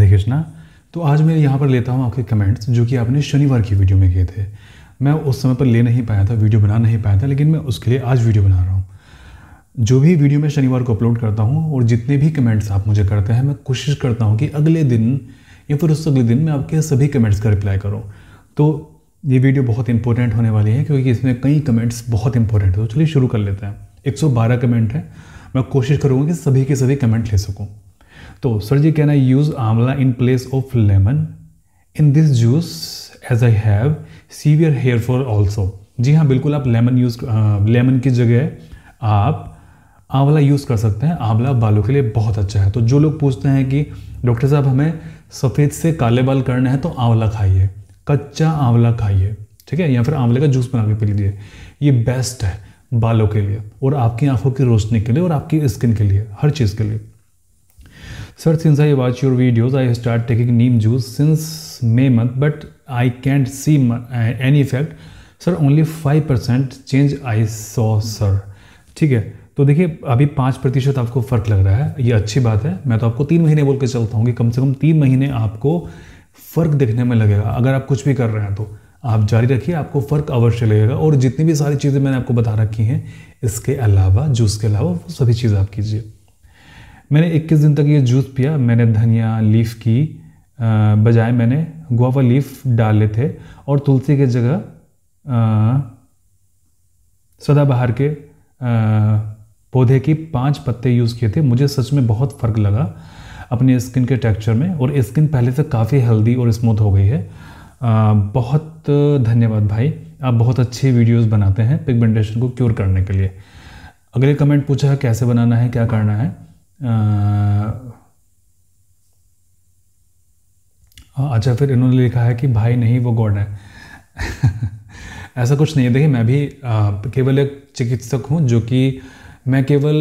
राधे कृष्णा तो आज मैं यहाँ पर लेता हूँ आपके कमेंट्स जो कि आपने शनिवार की वीडियो में किए थे मैं उस समय पर ले नहीं पाया था वीडियो बना नहीं पाया था लेकिन मैं उसके लिए आज वीडियो बना रहा हूँ जो भी वीडियो मैं शनिवार को अपलोड करता हूँ और जितने भी कमेंट्स आप मुझे करते हैं मैं कोशिश करता हूँ कि अगले दिन या फिर उस अगले दिन मैं आपके सभी कमेंट्स का रिप्लाई करूँ तो ये वीडियो बहुत इंपॉर्टेंट होने वाली है क्योंकि इसमें कई कमेंट्स बहुत इंपॉर्टेंट है तो चलिए शुरू कर लेते हैं 112 कमेंट है मैं कोशिश करूँगा कि सभी के सभी कमेंट ले सकूँ तो sir ji can I use amla in place of lemon in this juice as I have severe hair fall also ji हाँ बिल्कुल आप लेमन यूज़ लेमन की जगह आप आंवला यूज़ कर सकते हैं आंवला बालों के लिए बहुत अच्छा है तो जो लोग पूछते हैं कि डॉक्टर साहब हमें सफ़ेद से काले बाल करना है तो आंवला खाइए कच्चा आंवला खाइए ठीक है या फिर आंवले का जूस बना के पी लीजिए ये बेस्ट है बालों के लिए और आपकी आंखों की रोशनी के लिए और आपकी स्किन के लिए हर चीज़ के लिए sir since I watch your videos I start taking neem juice since May month but I can't see any effect sir only five percent change I saw sir ठीक है तो देखिए अभी पाँच प्रतिशत आपको फ़र्क लग रहा है ये अच्छी बात है मैं तो आपको तीन महीने बोल के चलता हूँ कि कम से कम तीन महीने आपको फ़र्क देखने में लगेगा अगर आप कुछ भी कर रहे हैं तो आप जारी रखिए आपको फ़र्क अवश्य लगेगा और जितनी भी सारी चीज़ें मैंने आपको बता रखी हैं इसके अलावा जूस के अलावा वो सभी चीज़ आप कीजिए मैंने 21 दिन तक ये जूस पिया मैंने धनिया लीफ की बजाय मैंने गुआवा लीफ डाले थे और तुलसी के जगह सदाबहार के पौधे की पांच पत्ते यूज़ किए थे मुझे सच में बहुत फ़र्क लगा अपने स्किन के टेक्सचर में और स्किन पहले से काफ़ी हेल्दी और स्मूथ हो गई है आ, बहुत धन्यवाद भाई आप बहुत अच्छी वीडियोस बनाते हैं पिगमेंटेशन को क्योर करने के लिए अगले कमेंट पूछा है कैसे बनाना है क्या करना है अच्छा फिर इन्होंने लिखा है कि भाई नहीं वो गॉड है ऐसा कुछ नहीं है देखिए मैं भी केवल एक चिकित्सक हूँ जो कि मैं केवल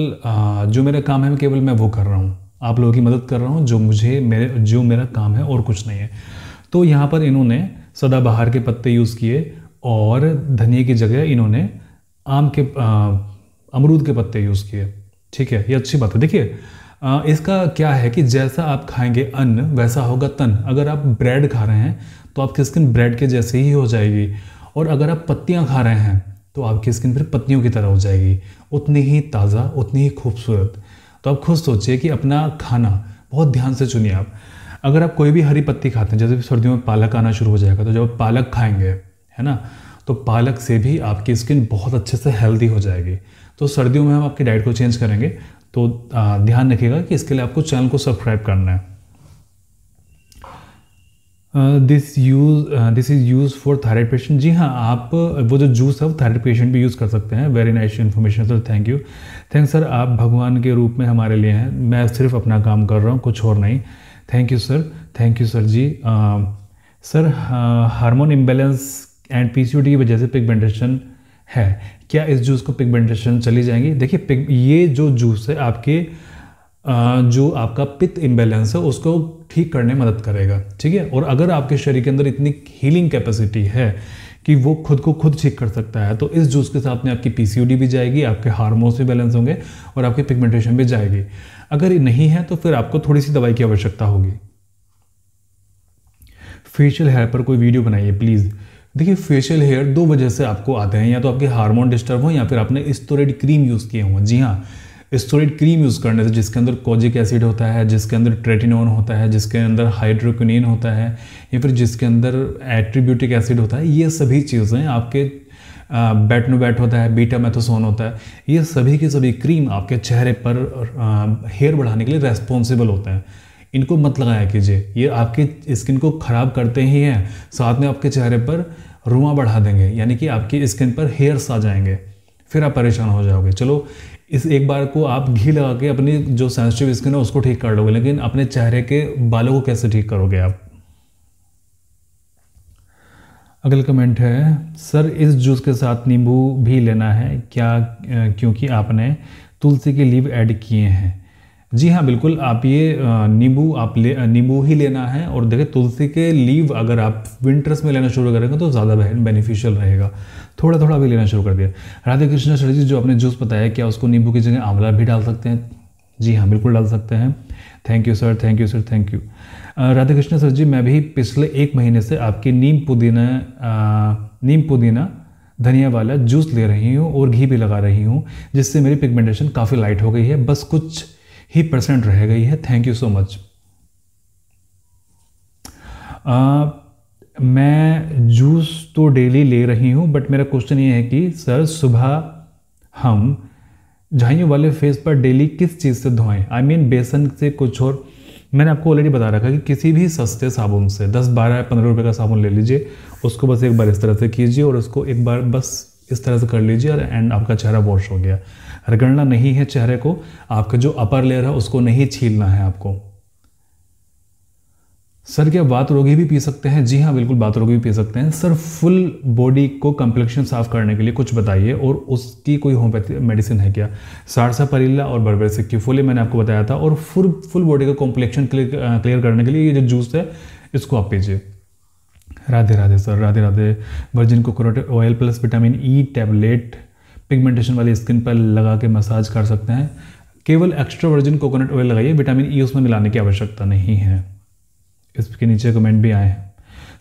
जो मेरा काम है केवल मैं वो कर रहा हूँ आप लोगों की मदद कर रहा हूँ जो मुझे मेरे जो मेरा काम है और कुछ नहीं है तो यहाँ पर इन्होंने सदाबहार के पत्ते यूज़ किए और धनिए की जगह इन्होंने आम के अमरूद के पत्ते यूज़ किए ठीक है ये अच्छी बात है देखिए इसका क्या है कि जैसा आप खाएंगे अन्न वैसा होगा तन अगर आप ब्रेड खा रहे हैं तो आपकी स्किन ब्रेड के जैसे ही हो जाएगी और अगर आप पत्तियाँ खा रहे हैं तो आपकी स्किन फिर पत्तियों की तरह हो जाएगी उतनी ही ताज़ा उतनी ही खूबसूरत तो आप खुद सोचिए कि अपना खाना बहुत ध्यान से चुनिए आप अगर आप कोई भी हरी पत्ती खाते हैं जैसे सर्दियों में पालक आना शुरू हो जाएगा तो जब आप पालक खाएंगे है ना तो पालक से भी आपकी स्किन बहुत अच्छे से हेल्दी हो जाएगी तो सर्दियों में हम आपकी डाइट को चेंज करेंगे तो ध्यान रखिएगा कि इसके लिए आपको चैनल को सब्सक्राइब करना है this use this is use for thyroid patient ji हाँ आप वो जो जूस है वो थायराइड पेशेंट भी यूज़ कर सकते हैं very nice information sir thank you thank sir आप भगवान के रूप में हमारे लिए हैं मैं सिर्फ अपना काम कर रहा हूँ कुछ और नहीं thank you sir thank you sir ji sir hormone imbalance and P C D की वजह से पिगमेंटेशन है क्या इस जूस को पिगमेंटेशन चली जाएंगी देखिए ये जो जूस है आपके जो आपका पित्त इम्बेलेंस है उसको ठीक करने में मदद करेगा ठीक है और अगर आपके शरीर के अंदर इतनी हीलिंग कैपेसिटी है कि वो खुद को खुद ठीक कर सकता है तो इस जूस के साथ में आपकी पीसीओडी भी जाएगी आपके हार्मोन्स भी बैलेंस होंगे और आपकी पिगमेंटेशन भी जाएगी अगर नहीं है तो फिर आपको थोड़ी सी दवाई की आवश्यकता होगी फेशियल हेयर पर कोई वीडियो बनाइए प्लीज़ देखिए फेशियल हेयर दो वजह से आपको आते हैं या तो आपके हार्मोन डिस्टर्ब हो या फिर आपने स्टोरेड क्रीम यूज़ किए हों जी हाँ स्टोरेड क्रीम यूज़ करने से जिसके अंदर कोजिक एसिड होता है जिसके अंदर ट्रेटिनोन होता है जिसके अंदर हाइड्रोक्निन होता है या फिर जिसके अंदर एट्रीब्यूटिक एसिड होता है ये सभी चीज़ें आपके बैटनोबैट होता है बीटा मैथोसोन होता है ये सभी के सभी क्रीम आपके चेहरे पर हेयर बढ़ाने के लिए रेस्पॉन्सिबल होते हैं इनको मत लगाया कीजिए ये आपकी स्किन को ख़राब करते ही हैं साथ में आपके चेहरे पर रुआ बढ़ा देंगे यानी कि आपकी स्किन पर हेयर्स आ जाएंगे फिर आप परेशान हो जाओगे चलो इस एक बार को आप घी लगा के अपनी जो सेंसिटिव स्किन है उसको ठीक कर लोगे लेकिन अपने चेहरे के बालों को कैसे ठीक करोगे आप अगला कमेंट है सर इस जूस के साथ नींबू भी लेना है क्या क्योंकि आपने तुलसी के लीव ऐड किए हैं जी हाँ बिल्कुल आप ये नींबू आप ले नींबू ही लेना है और देखिए तुलसी के लीव अगर आप विंटर्स में लेना शुरू करेंगे तो ज़्यादा बेनिफिशियल रहेगा थोड़ा थोड़ा भी लेना शुरू कर दिया राधे कृष्ण सर जी जो आपने जूस बताया क्या उसको नींबू की जगह आंवला भी डाल सकते हैं जी हाँ बिल्कुल डाल सकते हैं thank you sir thank you sir thank you Radha Krishna sir ji मैं भी पिछले एक महीने से आपकी नीम पुदीना नीम पुदीना धनिया वाला जूस ले रही हूँ और घी भी लगा रही हूँ जिससे मेरी पिगमेंटेशन काफ़ी लाइट हो गई है बस कुछ ही परसेंट रह गई है थैंक यू सो मच मैं जूस तो डेली ले रही हूँ बट मेरा क्वेश्चन ये है कि सर सुबह हम झाइयों वाले फेस पर डेली किस चीज़ से धोएं आई मीन बेसन से कुछ और मैंने आपको ऑलरेडी बता रखा कि किसी भी सस्ते साबुन से 10, 12, 15 रुपए का साबुन ले लीजिए उसको बस एक बार इस तरह से कीजिए और उसको एक बार बस इस तरह से कर लीजिए और एंड आपका चेहरा वॉश हो गया रगड़ना नहीं है चेहरे को आपका जो अपर लेयर है उसको नहीं छीलना है आपको सर क्या बात रोगी भी पी सकते हैं जी हाँ बिल्कुल बात रोगी भी पी सकते हैं सर फुल बॉडी को कम्प्लेक्शन साफ करने के लिए कुछ बताइए और उसकी कोई होम्योपैथी मेडिसिन है क्या सारसा परीला और बर्बर सिक्की फुल मैंने आपको बताया था और फुल फुल बॉडी का कॉम्प्लेक्शन क्लियर करने के लिए ये जो जूस है इसको आप पीजिए Radhe Radhe sir Radhe Radhe virgin coconut oil plus vitamin E tablet pigmentation वाली स्किन पर लगा के मसाज कर सकते हैं केवल एक्स्ट्रा वर्जिन कोकोनट ऑयल लगाइए विटामिन ई e उसमें मिलाने की आवश्यकता नहीं है इसके नीचे कमेंट भी आए हैं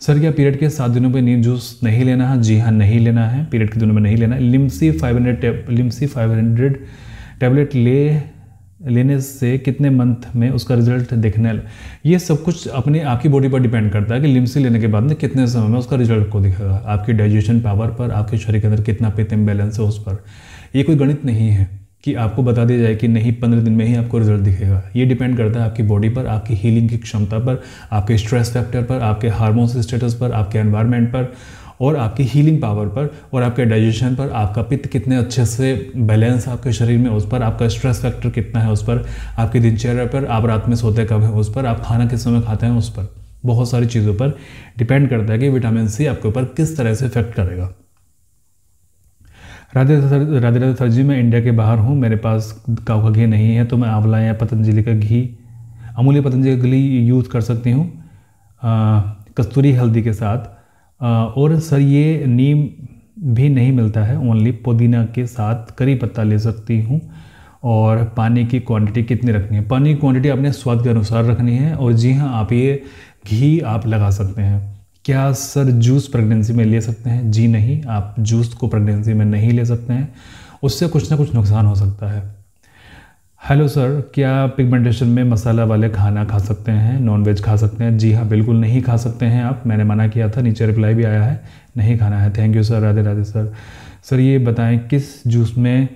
सर क्या पीरियड के सात दिनों में नीम जूस नहीं लेना है जी हाँ नहीं लेना है पीरियड के दिनों में नहीं लेना है Limcee five hundred Limcee five hundred tablet ले लेने से कितने मंथ में उसका रिजल्ट दिखने ये सब कुछ अपने आपकी बॉडी पर डिपेंड करता है कि लिम्सी लेने के बाद में कितने समय में उसका रिजल्ट को दिखेगा आपकी डाइजेशन पावर पर आपके शरीर के अंदर कितना पेतम बैलेंस है उस पर ये कोई गणित नहीं है कि आपको बता दिया जाए कि नहीं पंद्रह दिन में ही आपको रिजल्ट दिखेगा ये डिपेंड करता है आपकी बॉडी पर आपकी हीलिंग की क्षमता पर आपके स्ट्रेस फैक्टर पर आपके हार्मोन्स स्टेटस पर आपके एनवायरमेंट पर और आपकी हीलिंग पावर पर और आपके डाइजेशन पर आपका पित्त कितने अच्छे से बैलेंस आपके शरीर में उस पर आपका स्ट्रेस फैक्टर कितना है उस पर आपकी दिनचर्या पर आप रात में सोते कब हैं उस पर आप खाना किस समय खाते हैं उस पर बहुत सारी चीज़ों पर डिपेंड करता है कि विटामिन सी आपके ऊपर किस तरह से इफेक्ट करेगा राधे राधे राधे सर जी मैं इंडिया के बाहर हूँ मेरे पास काऊ का घी नहीं है तो मैं आंवला या पतंजलि का घी अमूल्य पतंजलि का घी यूज़ कर सकती हूँ कस्तूरी हल्दी के साथ और सर ये नीम भी नहीं मिलता है ओनली पुदीना के साथ करी पत्ता ले सकती हूँ और पानी की क्वांटिटी कितनी रखनी है पानी की क्वांटिटी अपने स्वाद के अनुसार रखनी है और जी हाँ आप ये घी आप लगा सकते हैं क्या सर जूस प्रेगनेंसी में ले सकते हैं जी नहीं आप जूस को प्रेगनेंसी में नहीं ले सकते हैं उससे कुछ ना कुछ नुकसान हो सकता है हेलो सर क्या पिगमेंटेशन में मसाला वाले खाना खा सकते हैं नॉन वेज खा सकते हैं जी हाँ बिल्कुल नहीं खा सकते हैं आप मैंने मना किया था नीचे रिप्लाई भी आया है नहीं खाना है thank you sir Radhe Radhe sir sir ये बताएं किस जूस में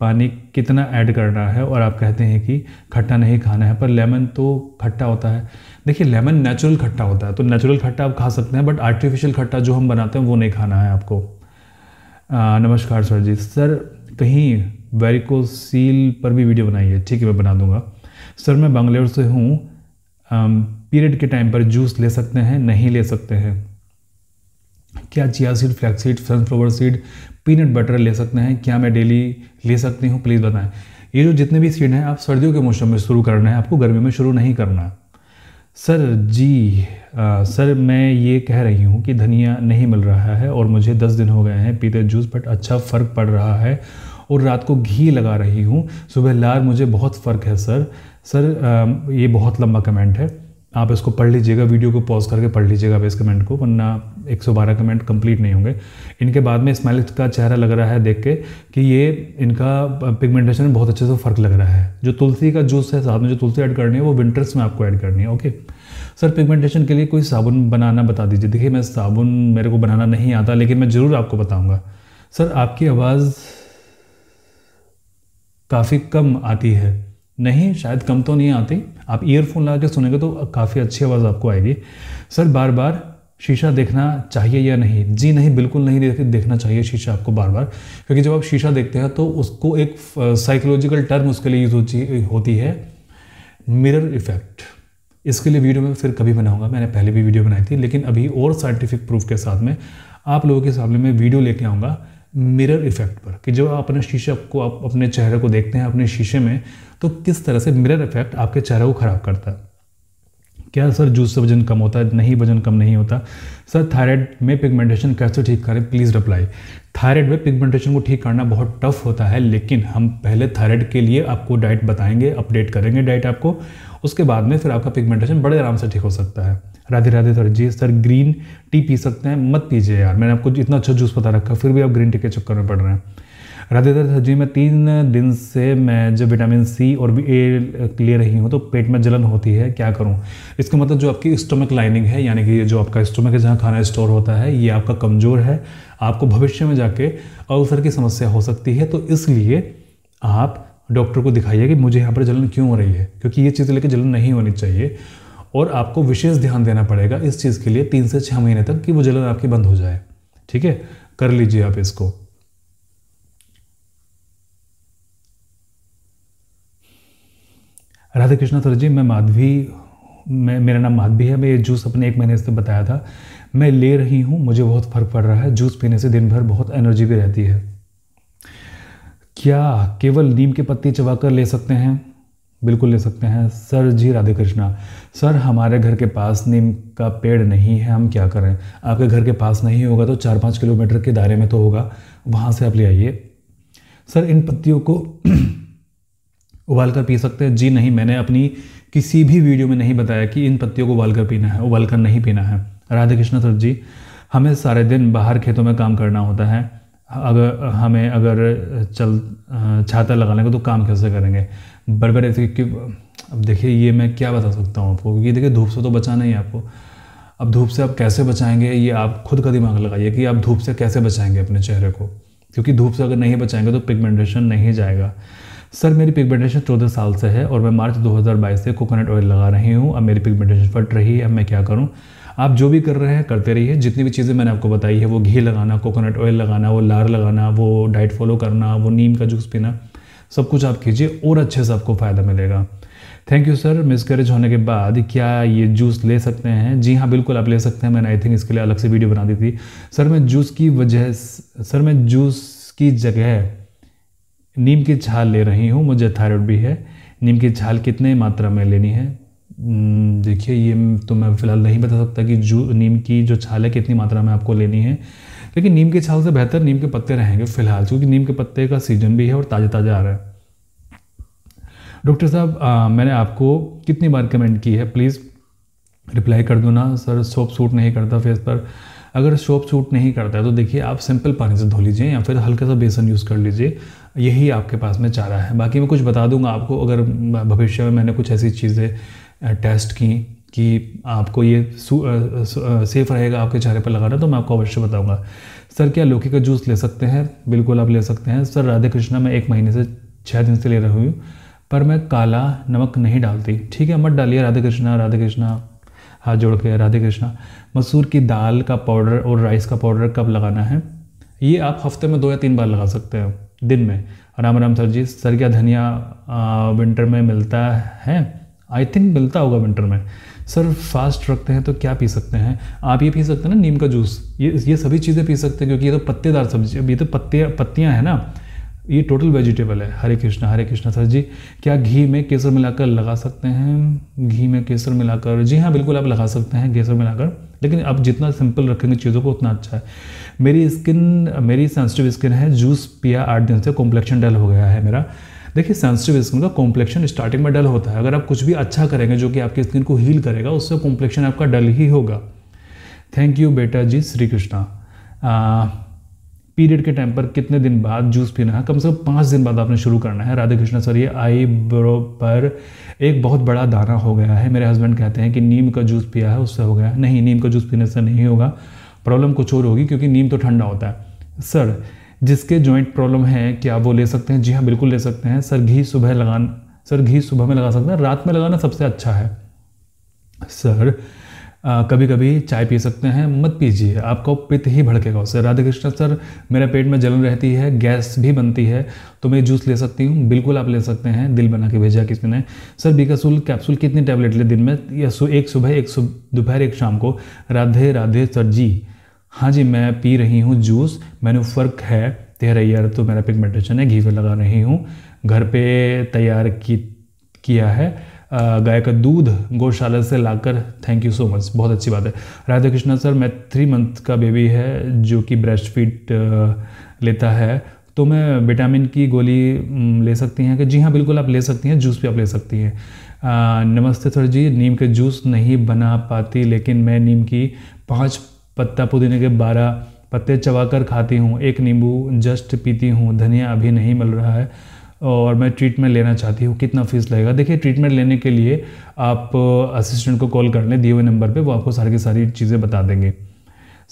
पानी कितना ऐड करना है और आप कहते हैं कि खट्टा नहीं खाना है पर लेमन तो खट्टा होता है देखिए लेमन नेचुरल खट्टा होता है तो नेचुरल खट्टा आप खा सकते हैं बट आर्टिफिशियल खट्टा जो हम बनाते हैं वो नहीं खाना है आपको आ, नमस्कार सर जी सर कहीं वेरिकोसील पर भी वीडियो बनाई है ठीक है मैं बना दूंगा सर मैं बंगलोर से हूँ पीरियड के टाइम पर जूस ले सकते हैं नहीं ले सकते हैं क्या chia seed flax seed sunflower seed peanut butter ले सकते हैं क्या मैं डेली ले सकती हूँ प्लीज़ बताएं ये जो जितने भी सीड हैं आप सर्दियों के मौसम में शुरू करना है आपको गर्मी में शुरू नहीं करना सर जी आ, सर मैं ये कह रही हूँ कि धनिया नहीं मिल रहा है और मुझे दस दिन हो गए हैं पीते जूस बट अच्छा फ़र्क पड़ रहा है और रात को घी लगा रही हूँ सुबह लार मुझे बहुत फ़र्क है सर सर ये बहुत लंबा कमेंट है आप इसको पढ़ लीजिएगा वीडियो को पॉज करके पढ़ लीजिएगा इस कमेंट को वरना 112 कमेंट कंप्लीट नहीं होंगे इनके बाद में स्माइल का चेहरा लग रहा है देख के कि ये इनका पिगमेंटेशन में बहुत अच्छे से फ़र्क लग रहा है जो तुलसी का जूस है साथ में जो तुलसी ऐड करनी है वो विंटर्स में आपको ऐड करनी है ओके सर पिगमेंटेशन के लिए कोई साबुन बनाना बता दीजिए देखिए मैं साबुन मेरे को बनाना नहीं आता लेकिन मैं ज़रूर आपको बताऊँगा सर आपकी आवाज़ काफ़ी कम आती है नहीं शायद कम तो नहीं आती आप ईयरफोन लगा के सुनेंगे तो काफ़ी अच्छी आवाज़ आपको आएगी सर बार बार शीशा देखना चाहिए या नहीं जी नहीं बिल्कुल नहीं देखना चाहिए शीशा आपको बार बार क्योंकि जब आप शीशा देखते हैं तो उसको एक साइकोलॉजिकल टर्म उसके लिए यूज होती है मिरर इफेक्ट इसके लिए वीडियो में फिर कभी बनाऊंगा मैंने पहले भी वीडियो बनाई थी लेकिन अभी और साइंटिफिक प्रूफ के साथ में आप लोगों के सामने में वीडियो लेके आऊँगा मिरर इफेक्ट पर कि जब आप अपने शीशे को आप अपने चेहरे को देखते हैं अपने शीशे में तो किस तरह से मिरर इफेक्ट आपके चेहरे को ख़राब करता है क्या सर जूस से वजन कम होता है नहीं वजन कम नहीं होता सर थायराइड में पिगमेंटेशन कैसे ठीक करें प्लीज़ रिप्लाई थायराइड में पिगमेंटेशन को ठीक करना बहुत टफ होता है लेकिन हम पहले थायराइड के लिए आपको डाइट बताएंगे अपडेट करेंगे डाइट आपको उसके बाद में फिर आपका पिगमेंटेशन बड़े आराम से ठीक हो सकता है Radhe Radhe sir ji sir green tea पी सकते हैं मत पीजिए यार मैंने आपको इतना अच्छा जूस बता रखा फिर भी आप ग्रीन टी के चक्कर में पड़ रहे हैं राधे राधे सर जी मैं तीन दिन से मैं जब विटामिन सी और ए ले रही हूँ तो पेट में जलन होती है क्या करूँ इसका मतलब जो आपकी स्टोमक लाइनिंग है यानी कि जो आपका स्टोमक है जहाँ खाना स्टोर होता है ये आपका कमज़ोर है आपको भविष्य में जाके अल्सर की समस्या हो सकती है तो इसलिए आप डॉक्टर को दिखाइए कि मुझे यहाँ पर जलन क्यों हो रही है क्योंकि ये चीज़ लेकर जलन नहीं होनी चाहिए और आपको विशेष ध्यान देना पड़ेगा इस चीज़ के लिए तीन से छः महीने तक कि वो जलन आपकी बंद हो जाए ठीक है कर लीजिए आप इसको राधा कृष्णा सर जी मैं माधवी मैं मेरा नाम माधवी है मैं ये जूस अपने एक महीने से बताया था मैं ले रही हूँ मुझे बहुत फ़र्क पड़ रहा है जूस पीने से दिन भर बहुत एनर्जी भी रहती है क्या केवल नीम के पत्ते चबाकर ले सकते हैं बिल्कुल ले सकते हैं सर जी राधे कृष्णा सर हमारे घर के पास नीम का पेड़ नहीं है हम क्या करें आपके घर के पास नहीं होगा तो चार पाँच किलोमीटर के दायरे में तो होगा वहाँ से आप ले आइए सर इन पत्तियों को उबाल कर पी सकते हैं जी नहीं मैंने अपनी किसी भी वीडियो में नहीं बताया कि इन पत्तियों को उबाल कर पीना है उबाल कर नहीं पीना है राधे कृष्णा सर जी हमें सारे दिन बाहर खेतों में काम करना होता है अगर हमें अगर चल छाता लगाने का तो काम कैसे करेंगे बड़े बट कि अब देखिए ये मैं क्या बता सकता हूँ आपको क्योंकि देखिए धूप से तो बचाना ही है आपको अब धूप से आप कैसे बचाएंगे ये आप खुद का दिमाग लगाइए कि आप धूप से कैसे बचाएंगे अपने चेहरे को क्योंकि धूप से अगर नहीं बचाएंगे तो पिगमेंटेशन नहीं जाएगा सर मेरी पिगमेंटेशन चौदह साल से है और मैं मार्च 2022 से कोकोनट ऑयल लगा रही हूँ अब मेरी पिगमेंटेशन फट रही है अब मैं क्या करूँ आप जो भी कर रहे हैं करते रहिए है। जितनी भी चीज़ें मैंने आपको बताई है वो घी लगाना कोकोनट ऑयल लगाना वो लार लगाना वो डाइट फॉलो करना वो नीम का जूस पीना सब कुछ आप कीजिए और अच्छे से आपको फ़ायदा मिलेगा थैंक यू सर मिसकरेज होने के बाद क्या ये जूस ले सकते हैं जी हाँ बिल्कुल आप ले सकते हैं मैंने आई थिंक इसके लिए अलग से वीडियो बना दी थी सर मैं जूस की वजह सर मैं जूस की जगह नीम की छाल ले रही हूँ मुझे थायराइड भी है नीम की छाल कितने मात्रा में लेनी है हम्म, देखिए ये तो मैं फ़िलहाल नहीं बता सकता कि जू नीम की जो छाल है कितनी मात्रा में आपको लेनी है लेकिन नीम के छाल से बेहतर नीम के पत्ते रहेंगे फ़िलहाल क्योंकि नीम के पत्ते का सीजन भी है और ताज़ा ताज़ा आ रहा है डॉक्टर साहब मैंने आपको कितनी बार कमेंट की है प्लीज़ रिप्लाई कर दो ना सर सोप सूट नहीं करता फेस पर अगर सोप सूट नहीं करता है तो देखिए आप सिंपल पानी से धो लीजिए या फिर हल्का सा बेसन यूज़ कर लीजिए यही आपके पास में चारा है बाकी मैं कुछ बता दूंगा आपको अगर भविष्य में मैंने कुछ ऐसी चीज़ें टेस्ट की कि आपको ये सेफ़ रहेगा आपके चेहरे पर लगाना तो मैं आपको अवश्य बताऊंगा सर क्या लौकी का जूस ले सकते हैं बिल्कुल आप ले सकते हैं सर राधे कृष्णा मैं एक महीने से छः दिन से ले रही हूँ पर मैं काला नमक नहीं डालती ठीक है मत डालिए राधे कृष्णा राधे कृष्णा हाथ जोड़ के राधे कृष्णा मसूर की दाल का पाउडर और राइस का पाउडर कब लगाना है ये आप हफ्ते में दो या तीन बार लगा सकते हैं दिन में राम राम सर जी सर क्या धनिया विंटर में मिलता है आई थिंक मिलता होगा विंटर में सर फास्ट रखते हैं तो क्या पी सकते हैं आप ये पी सकते हैं ना नीम का जूस ये ये सभी चीज़ें पी सकते हैं क्योंकि ये तो पत्तेदार सब्जी अब ये तो पत्ते पत्तियाँ हैं ना ये टोटल वेजिटेबल है हरे कृष्णा हरे कृष्णा सर जी क्या घी में केसर मिलाकर लगा सकते हैं घी में केसर मिलाकर जी हाँ बिल्कुल आप लगा सकते हैं केसर मिलाकर लेकिन आप जितना सिंपल रखेंगे चीज़ों को उतना अच्छा है मेरी स्किन मेरी सेंसिटिव स्किन है जूस पिया आठ दिन से कॉम्प्लेक्शन डल हो गया है मेरा देखिए सेंसिटिव स्किन का कॉम्प्लेक्शन स्टार्टिंग में डल होता है अगर आप कुछ भी अच्छा करेंगे जो कि आपकी स्किन को हील करेगा उससे कॉम्प्लेक्शन आपका डल ही होगा थैंक यू बेटा जी श्री कृष्णा पीरियड के टाइम पर कितने दिन बाद जूस पीना है कम से कम पाँच दिन बाद आपने शुरू करना है राधे कृष्णा सर ये आई ब्रो पर एक बहुत बड़ा दाना हो गया है मेरे हस्बैंड कहते हैं कि नीम का जूस पिया है उससे हो गया नहीं नीम का जूस पीने से नहीं होगा प्रॉब्लम कुछ और होगी क्योंकि नीम तो ठंडा होता है सर जिसके जॉइंट प्रॉब्लम है क्या वो ले सकते हैं जी हाँ बिल्कुल ले सकते हैं सर घी सुबह लगान सर घी सुबह में लगा सकते हैं रात में लगाना सबसे अच्छा है सर आ, कभी कभी चाय पी सकते हैं मत पीजिए आपका पित्त ही भड़केगा उससे राधा कृष्ण सर मेरे पेट में जलन रहती है गैस भी बनती है तो मैं जूस ले सकती हूँ बिल्कुल आप ले सकते हैं दिल बना के भेजा किसी ने सर बीकासूल कैप्सूल कितनी टैबलेट ले दिन में या सु, एक सुबह एक सुबह दोपहर एक शाम को राधे राधे सर जी हाँ जी मैं पी रही हूँ जूस मैंने फ़र्क है तेरह ईयर तो मेरा पिगमेंटेशन है घी पर लगा रही हूँ घर पे तैयार की किया है गाय का दूध गौशाला से लाकर थैंक यू सो मच बहुत अच्छी बात है राधा कृष्णा सर मैं थ्री मंथ का बेबी है जो कि ब्रेस्ट फीड लेता है तो मैं विटामिन की गोली ले सकती हैं कि जी हाँ बिल्कुल आप ले सकती हैं जूस भी आप ले सकती हैं नमस्ते सर जी नीम के जूस नहीं बना पाती लेकिन मैं नीम की पाँच पत्ता पुदीने के बारह पत्ते चबाकर खाती हूँ एक नींबू जस्ट पीती हूँ धनिया अभी नहीं मिल रहा है और मैं ट्रीटमेंट लेना चाहती हूँ कितना फ़ीस लगेगा देखिए ट्रीटमेंट लेने के लिए आप असिस्टेंट uh, को कॉल कर लें दिए हुए नंबर पे वो आपको सारी की सारी चीज़ें बता देंगे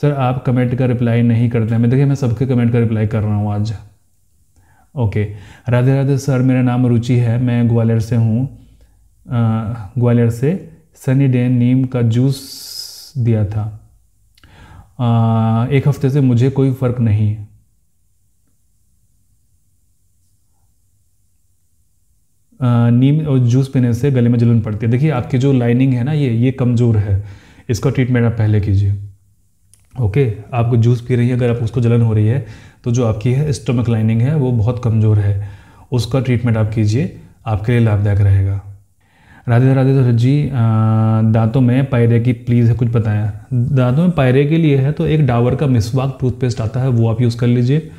सर आप कमेंट का रिप्लाई नहीं करते हैं मैं देखिए मैं सबके कमेंट का रिप्लाई कर रहा हूँ आज ओके राधे राधे सर मेरा नाम रुचि है मैं ग्वालियर से हूँ uh, ग्वालियर से सनी डे नीम का जूस दिया था एक हफ्ते से मुझे कोई फ़र्क नहीं है नीम और जूस पीने से गले में जलन पड़ती है देखिए आपकी जो लाइनिंग है ना ये ये कमज़ोर है इसका ट्रीटमेंट आप पहले कीजिए ओके आपको जूस पी रही है अगर आप उसको जलन हो रही है तो जो आपकी है स्टमक लाइनिंग है वो बहुत कमज़ोर है उसका ट्रीटमेंट आप कीजिए आपके लिए लाभदायक रहेगा राधे राधे तो सर जी दांतों में पायरे की प्लीज़ है कुछ बताएं दांतों में पायरे के लिए है तो एक डावर का मिसवाक टूथपेस्ट आता है वो आप यूज़ कर लीजिए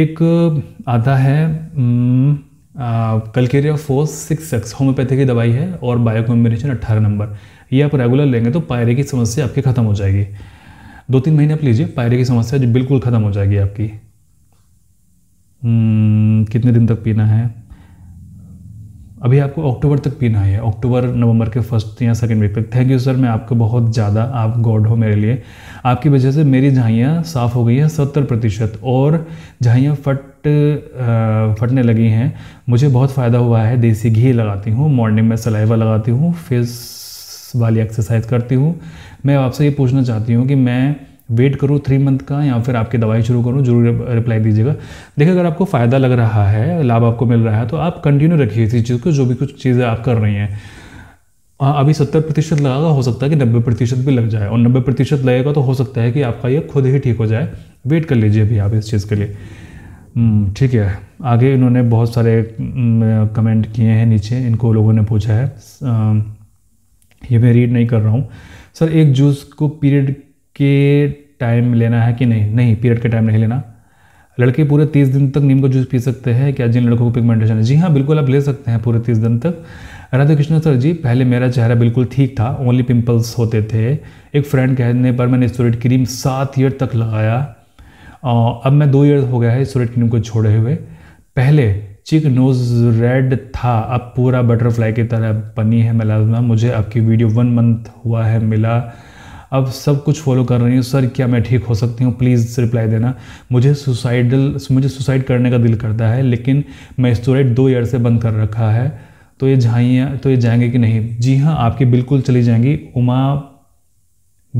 एक आता है calcarea four six X homeopathy की दवाई है और बायो कॉम्बिनेशन अट्ठारह नंबर ये आप रेगुलर लेंगे तो पायरे की समस्या आपकी ख़त्म हो जाएगी दो तीन महीने आप लीजिए पायरे की समस्या जो बिल्कुल ख़त्म हो जाएगी आपकी हम्म, कितने दिन तक पीना है अभी आपको अक्टूबर तक पीना है अक्टूबर नवंबर के फर्स्ट या सेकेंड वीक तक थैंक यू सर मैं आपको बहुत ज़्यादा आप गॉड हो मेरे लिए आपकी वजह से मेरी झाइयाँ साफ़ हो गई हैं सत्तर प्रतिशत और झाइयाँ फट फटने लगी हैं मुझे बहुत फ़ायदा हुआ है देसी घी लगाती हूँ मॉर्निंग में सलाइवा लगाती हूँ फेस वाली एक्सरसाइज करती हूँ मैं आपसे ये पूछना चाहती हूँ कि मैं वेट करूँ थ्री मंथ का या फिर आपकी दवाई शुरू करूँ जरूर रिप्लाई दीजिएगा देखिए अगर आपको फ़ायदा लग रहा है लाभ आपको मिल रहा है तो आप कंटिन्यू रखिए इसी चीज़ को जो भी कुछ चीज़ें आप कर रही हैं हाँ, अभी सत्तर प्रतिशत लगा हो सकता है कि नब्बे प्रतिशत भी लग जाए और नब्बे प्रतिशत लगेगा तो हो सकता है कि आपका ये खुद ही ठीक हो जाए वेट कर लीजिए अभी आप इस चीज़ के लिए हम्म, ठीक है आगे इन्होंने बहुत सारे कमेंट हम्म, किए हैं नीचे इनको लोगों ने पूछा है ये मैं रीड नहीं कर रहा हूँ सर एक जूस को पीरियड के टाइम लेना है कि नहीं नहीं पीरियड के टाइम नहीं लेना लड़के पूरे तीस दिन तक नीम का जूस पी सकते हैं क्या जिन लड़कों को पिगमेंटेशन है जी हाँ बिल्कुल आप ले सकते हैं पूरे तीस दिन तक राधा कृष्ण सर जी पहले मेरा चेहरा बिल्कुल ठीक था ओनली पिंपल्स होते थे एक फ्रेंड कहने पर मैंने स्टोरेट क्रीम सात ईयर तक लगाया अब मैं दो ईयर हो गया है स्टोरेट क्रीम को छोड़े हुए पहले चिक नोज रेड था अब पूरा बटरफ्लाई की तरह बनी है मिला मुझे आपकी वीडियो वन मंथ हुआ है मिला अब सब कुछ फॉलो कर रही हूँ सर क्या मैं ठीक हो सकती हूँ प्लीज़ रिप्लाई देना मुझे सुसाइडल मुझे सुसाइड करने का दिल करता है लेकिन मैं स्टोरेट दो ईयर से बंद कर रखा है तो ये झाइया तो ये जाएंगे कि नहीं जी हाँ आपकी बिल्कुल चली जाएंगी उमा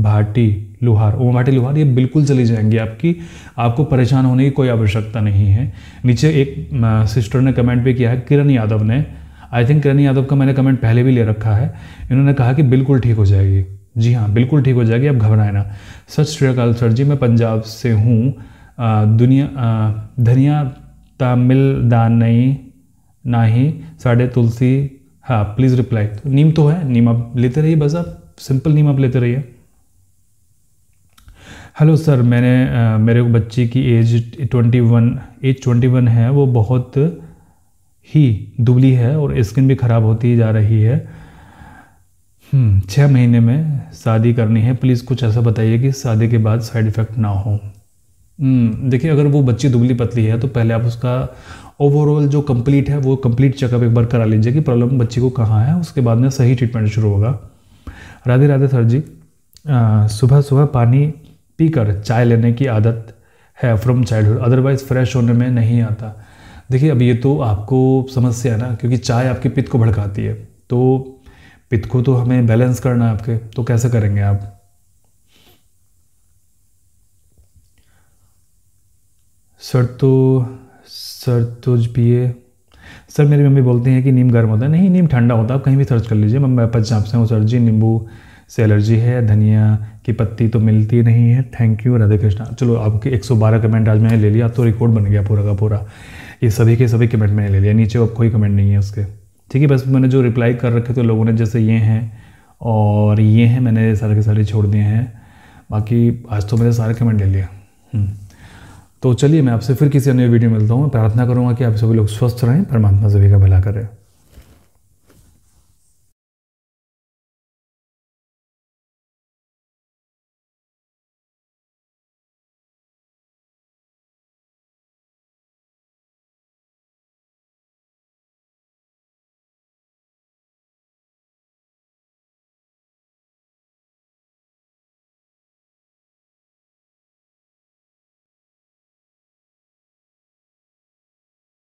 भाटी लोहार उमा भाटी लोहार ये बिल्कुल चली जाएंगी आपकी आपको परेशान होने की कोई आवश्यकता नहीं है नीचे एक सिस्टर ने कमेंट भी किया है किरण यादव ने आई थिंक किरण यादव का मैंने कमेंट पहले भी ले रखा है इन्होंने कहा कि बिल्कुल ठीक हो जाएगी जी हाँ बिल्कुल ठीक हो जाएगी आप घबराए ना सत श्रीकाल सर जी मैं पंजाब से हूँ दुनिया धनिया तामिल नहीं ना ही साढ़े तुलसी हाँ प्लीज़ रिप्लाई नीम तो है नीम आप लेते रहिए बस आप सिंपल नीम आप लेते रहिए हेलो सर मैंने आ, मेरे को बच्चे की age twenty one age twenty one है वो बहुत ही दुबली है और स्किन भी ख़राब होती जा रही है हम्म, छः महीने में शादी करनी है प्लीज़ कुछ ऐसा बताइए कि शादी के बाद साइड इफ़ेक्ट ना हो हम्म, देखिए अगर वो बच्ची दुबली पतली है तो पहले आप उसका ओवरऑल जो कंप्लीट है वो कंप्लीट चेकअप एक बार करा लीजिए कि प्रॉब्लम बच्ची को कहाँ है उसके बाद में सही ट्रीटमेंट शुरू होगा राधे राधे सर जी सुबह सुबह पानी पीकर चाय लेने की आदत है फ्रॉम चाइल्डहुड अदरवाइज़ फ्रेश होने में नहीं आता देखिए अब ये तो आपको समस्या है ना क्योंकि चाय आपके पित्त को भड़काती है तो पित्त को तो हमें बैलेंस करना है आपके तो कैसे करेंगे आप सर तो सर तो पिए सर मेरी मम्मी बोलती हैं कि नीम गर्म होता है नहीं नीम ठंडा होता है आप कहीं भी सर्च कर लीजिए मैं पंजाब से हूँ सर जी नींबू से एलर्जी है धनिया की पत्ती तो मिलती नहीं है थैंक यू राधे कृष्णा चलो आपके 112 कमेंट आज मैंने ले लिया तो रिकॉर्ड बन गया पूरा का पूरा ये सभी के सभी कमेंट मैंने ले लिया नीचे अब कोई कमेंट नहीं है उसके ठीक है बस मैंने जो रिप्लाई कर रखे थे लोगों ने जैसे ये हैं और ये हैं मैंने सारे के सारे छोड़ दिए हैं बाकी आज तो मैंने सारे कमेंट ले लिया हम्म। तो चलिए मैं आपसे फिर किसी अन्य वीडियो मिलता हूँ मैं प्रार्थना करूँगा कि आप सभी लोग स्वस्थ रहें परमात्मा सभी का भला करें